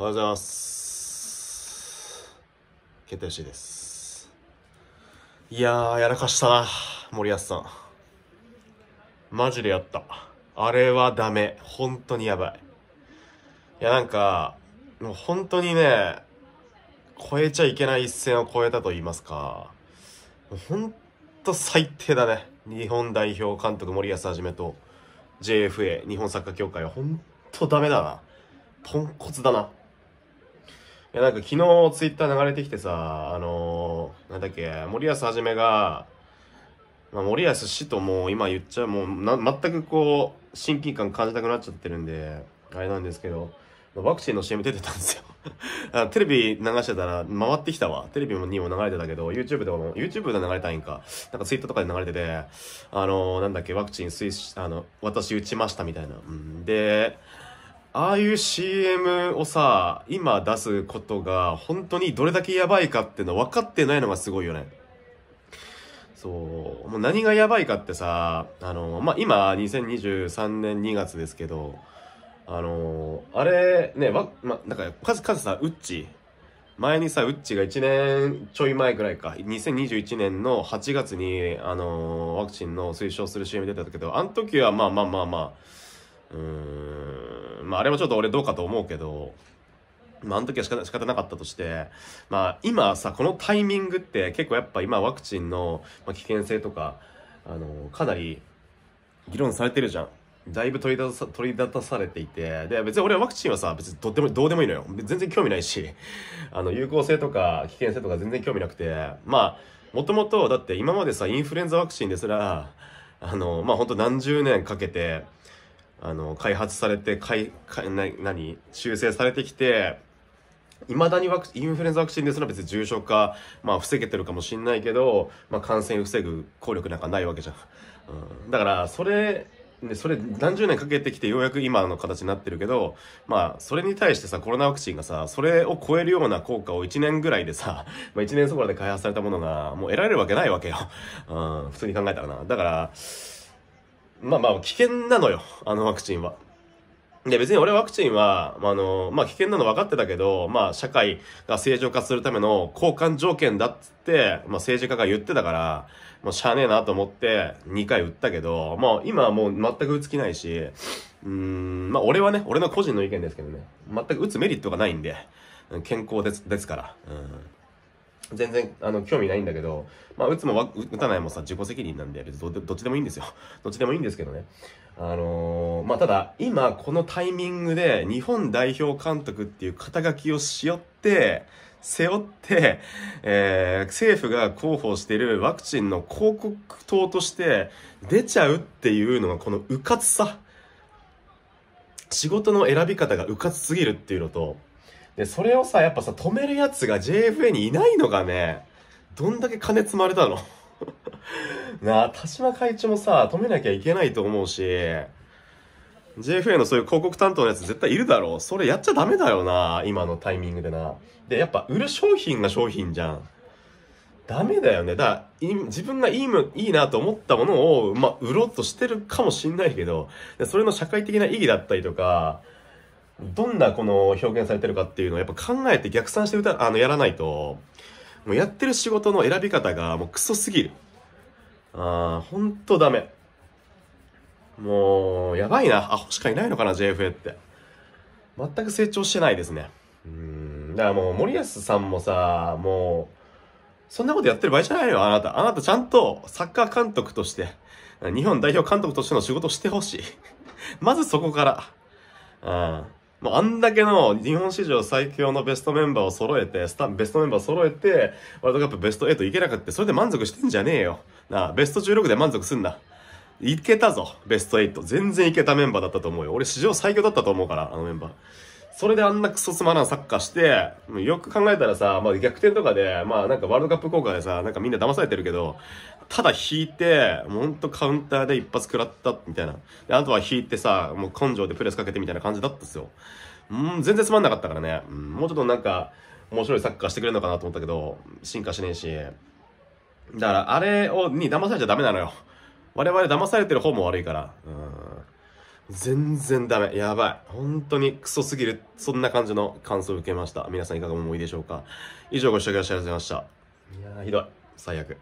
おはようございます。決定しいです。いやー、やらかしたな、森保さん。マジでやった。あれはダメ。本当にやばい。いや、なんか、もう本当にね、超えちゃいけない一線を超えたと言いますか、本当最低だね。日本代表監督森保一と JFA、日本サッカー協会は本当ダメだな。ポンコツだな。いや、なんか昨日ツイッター流れてきてさ、あのー、なんだっけ、森保はじめが、まあ、森保氏ともう今言っちゃう、もうな、全くこう、親近感感じたくなっちゃってるんで、あれなんですけど、ワクチンの CM 出てたんですよ あ。テレビ流してたら回ってきたわ。テレビにも流れてたけど、YouTube でも、YouTube で流れたいんか。なんか Twitter とかで流れてて、あのー、なんだっけ、ワクチン推あの、私打ちましたみたいな。うん、で、ああいう CM をさ、今出すことが本当にどれだけやばいかっていうの分かってないのがすごいよね。そう、もう何がやばいかってさ、あの、まあ、今2023年2月ですけど、あの、あれ、ね、わ、ま、なんか数々さ、ウッチ、前にさ、ウッチが1年ちょい前ぐらいか、2021年の8月に、あのワクチンの推奨する CM 出たけど、あの時はまあまあまあまあ、うーん、まああれもちょっと俺どうかと思うけど、まあ、あの時は仕方仕方なかったとして、まあ、今さ、このタイミングって結構やっぱ今ワクチンの危険性とか、あの、かなり議論されてるじゃん。だいぶ取り出さ取り立たされていて、で、別に俺はワクチンはさ、別にどてもどうでもいいのよ。全然興味ないし、あの、有効性とか危険性とか全然興味なくて、まあ、もともと、だって今までさ、インフルエンザワクチンですら、あの、まあ、ほんと何十年かけて、あの、開発されて、かい、かな、に修正されてきて、未だにワクインフルエンザワクチンですら別に重症化、まあ防げてるかもしんないけど、まあ感染防ぐ効力なんかないわけじゃん。うん、だから、それ、で、それ何十年かけてきてようやく今の形になってるけど、まあ、それに対してさ、コロナワクチンがさ、それを超えるような効果を1年ぐらいでさ、まあ1年そこらで開発されたものが、もう得られるわけないわけよ。うん、普通に考えたらな。だから、まあまあ、危険なのよ、あのワクチンは。で、別に俺ワクチンは、あの、まあ、危険なの分かってたけど、まあ、社会が正常化するための交換条件だっつって、まあ、政治家が言ってたから、もうしゃあねえなと思って2回打ったけど、もう今はもう全く打つ気ないし、うん、まあ、俺はね、俺の個人の意見ですけどね、全く打つメリットがないんで、健康です、ですから。うん全然あの興味ないんだけど、まあ、打つも打たないもさ自己責任なんでどどっちでもいいんですよ どっちでもいいんですけどね、あのー、まあ、ただ今このタイミングで日本代表監督っていう肩書きをしよって背負って、えー、政府が広報しているワクチンの広告塔として出ちゃうっていうのがこのうかつさ仕事の選び方がうかつすぎるっていうのとで、それをさ、やっぱさ、止めるやつが JFA にいないのがね、どんだけ金積まれたの なあ、田島会長もさ、止めなきゃいけないと思うし、JFA のそういう広告担当のやつ絶対いるだろう。それやっちゃダメだよな、今のタイミングでな。で、やっぱ売る商品が商品じゃん。ダメだよね。だから、自分がいいいいなと思ったものを、まあ、売ろうとしてるかもしんないけど、それの社会的な意義だったりとか、どんなこの表現されてるかっていうのをやっぱ考えて逆算して歌、あの、やらないと、もうやってる仕事の選び方がもうクソすぎる。ああ、ほんとダメ。もう、やばいな。アホしかいないのかな、JFA って。全く成長してないですね。うん。だからもう、森保さんもさ、もう、そんなことやってる場合じゃないよ、あなた。あなたちゃんとサッカー監督として、日本代表監督としての仕事してほしい。まずそこから。うん。もうあんだけの日本史上最強のベストメンバーを揃えて、スタベストメンバー揃えて、ワールドカップベスト8いけなくって、それで満足してんじゃねえよ。なあ、ベスト16で満足すんな。いけたぞ、ベスト8。全然いけたメンバーだったと思うよ。俺史上最強だったと思うから、あのメンバー。それであんなクソつまらんサッカーして、よく考えたらさ、まあ逆転とかで、まあなんかワールドカップ効果でさ、なんかみんな騙されてるけど、ただ引いて、ほんとカウンターで一発食らったみたいな。で、あとは引いてさ、もう根性でプレスかけてみたいな感じだったんですよ。うん、全然つまんなかったからね。うん、もうちょっとなんか、面白いサッカーしてくれるのかなと思ったけど、進化しねえし。だから、あれを、に騙されちゃダメなのよ。我々騙されてる方も悪いから。うん全然ダメ。やばい。本当にクソすぎる。そんな感じの感想を受けました。皆さんいかがお思いでしょうか以上ご視聴ありがとうございました。いやー、ひどい。最悪。